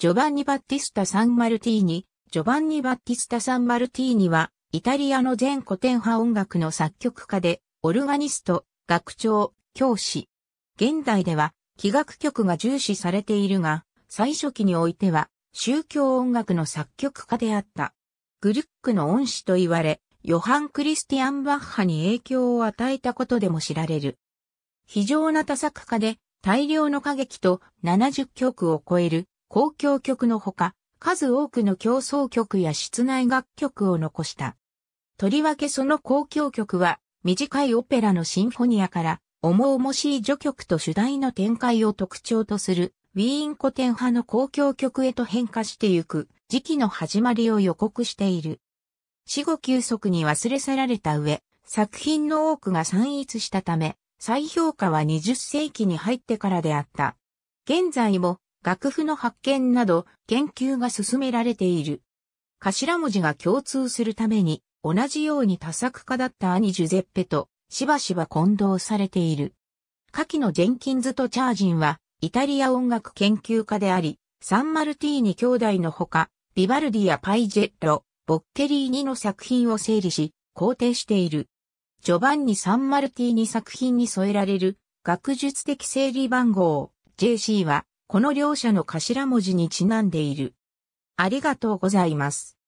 ジョバンニ・バッティスタ・サンマルティーニ、ジョバンニ・バッティスタ・サンマルティーニは、イタリアの全古典派音楽の作曲家で、オルガニスト、学長、教師。現代では、器楽曲が重視されているが、最初期においては、宗教音楽の作曲家であった。グルックの恩師と言われ、ヨハン・クリスティアン・バッハに影響を与えたことでも知られる。非常な多作家で、大量の歌劇と70曲を超える公共曲のほか、数多くの競争曲や室内楽曲を残した。とりわけその公共曲は、短いオペラのシンフォニアから、重々しい序曲と主題の展開を特徴とする、ウィーン古典派の公共曲へと変化してゆく、時期の始まりを予告している。死後休息に忘れ去られた上、作品の多くが散逸したため、再評価は20世紀に入ってからであった。現在も楽譜の発見など研究が進められている。頭文字が共通するために、同じように多作家だった兄ジュゼッペとしばしば混同されている。下記のジェンキンズとチャージンは、イタリア音楽研究家であり、サンマルティーニ兄弟のほか、ビバルディやパイジェッロ、ボッケリーニの作品を整理し、肯定している。ジョバンニ・サンマルティーニ作品に添えられる、学術的整理番号、JC は、この両者の頭文字にちなんでいる。ありがとうございます。